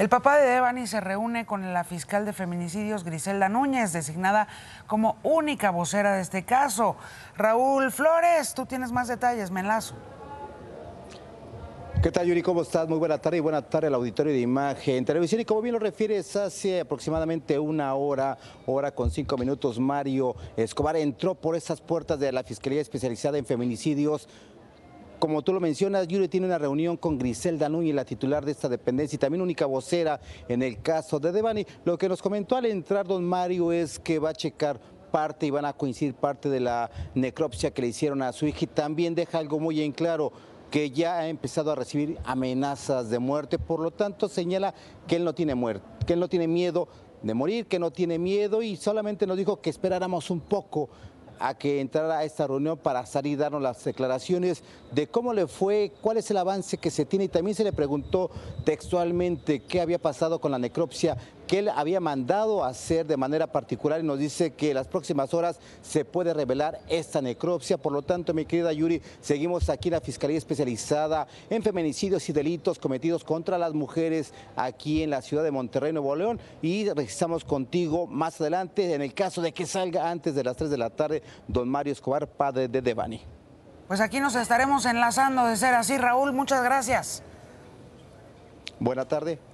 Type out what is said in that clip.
El papá de Devani se reúne con la fiscal de feminicidios Griselda Núñez, designada como única vocera de este caso. Raúl Flores, tú tienes más detalles, me enlazo. ¿Qué tal, Yuri? ¿Cómo estás? Muy buena tarde y buena tarde al auditorio de Imagen Televisión. Y como bien lo refieres, hace aproximadamente una hora, hora con cinco minutos, Mario Escobar entró por esas puertas de la Fiscalía Especializada en Feminicidios como tú lo mencionas, Yuri tiene una reunión con Griselda Núñez, la titular de esta dependencia y también única vocera en el caso de Devani. Lo que nos comentó al entrar don Mario es que va a checar parte y van a coincidir parte de la necropsia que le hicieron a su hija también deja algo muy en claro que ya ha empezado a recibir amenazas de muerte, por lo tanto señala que él no tiene que él no tiene miedo de morir, que no tiene miedo y solamente nos dijo que esperáramos un poco a que entrara a esta reunión para salir y darnos las declaraciones de cómo le fue, cuál es el avance que se tiene y también se le preguntó textualmente qué había pasado con la necropsia que él había mandado hacer de manera particular y nos dice que las próximas horas se puede revelar esta necropsia. Por lo tanto, mi querida Yuri, seguimos aquí la Fiscalía Especializada en Feminicidios y Delitos cometidos contra las mujeres aquí en la ciudad de Monterrey, Nuevo León. Y regresamos contigo más adelante en el caso de que salga antes de las 3 de la tarde don Mario Escobar, padre de Devani. Pues aquí nos estaremos enlazando de ser así, Raúl. Muchas gracias. Buena tarde.